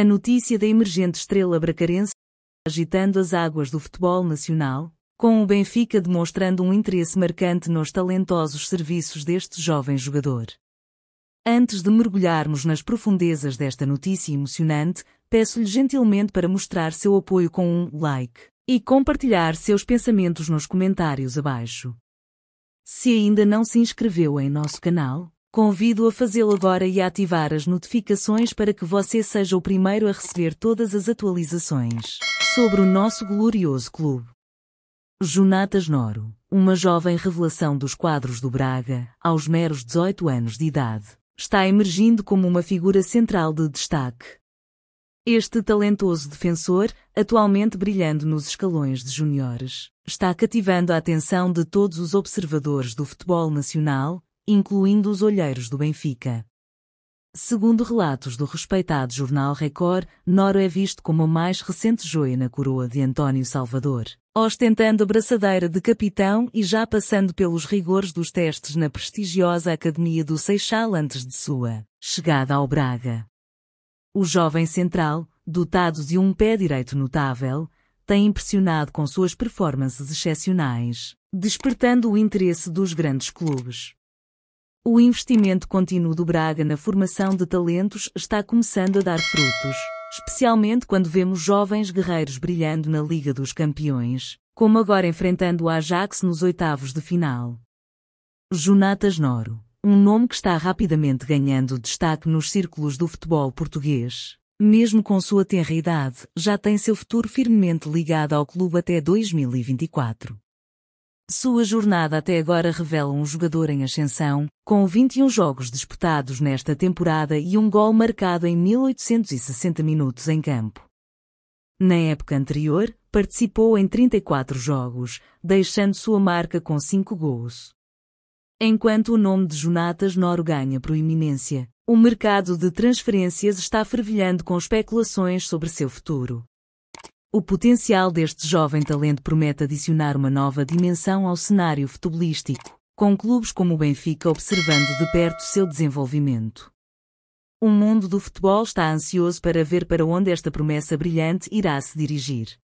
A notícia da emergente estrela bracarense agitando as águas do futebol nacional, com o Benfica demonstrando um interesse marcante nos talentosos serviços deste jovem jogador. Antes de mergulharmos nas profundezas desta notícia emocionante, peço-lhe gentilmente para mostrar seu apoio com um like e compartilhar seus pensamentos nos comentários abaixo. Se ainda não se inscreveu em nosso canal, Convido a fazê-lo agora e a ativar as notificações para que você seja o primeiro a receber todas as atualizações sobre o nosso glorioso clube. Jonatas Noro, uma jovem revelação dos quadros do Braga, aos meros 18 anos de idade, está emergindo como uma figura central de destaque. Este talentoso defensor, atualmente brilhando nos escalões de juniores, está cativando a atenção de todos os observadores do futebol nacional, incluindo os olheiros do Benfica. Segundo relatos do respeitado jornal Record, Noro é visto como a mais recente joia na coroa de António Salvador, ostentando a braçadeira de capitão e já passando pelos rigores dos testes na prestigiosa Academia do Seixal antes de sua chegada ao Braga. O jovem central, dotado de um pé direito notável, tem impressionado com suas performances excepcionais, despertando o interesse dos grandes clubes. O investimento contínuo do Braga na formação de talentos está começando a dar frutos, especialmente quando vemos jovens guerreiros brilhando na Liga dos Campeões, como agora enfrentando o Ajax nos oitavos de final. Jonatas Noro, um nome que está rapidamente ganhando destaque nos círculos do futebol português. Mesmo com sua tenra idade, já tem seu futuro firmemente ligado ao clube até 2024. Sua jornada até agora revela um jogador em ascensão, com 21 jogos disputados nesta temporada e um gol marcado em 1860 minutos em campo. Na época anterior, participou em 34 jogos, deixando sua marca com 5 gols. Enquanto o nome de Jonatas Noro ganha proeminência, o mercado de transferências está fervilhando com especulações sobre seu futuro. O potencial deste jovem talento promete adicionar uma nova dimensão ao cenário futebolístico, com clubes como o Benfica observando de perto seu desenvolvimento. O mundo do futebol está ansioso para ver para onde esta promessa brilhante irá se dirigir.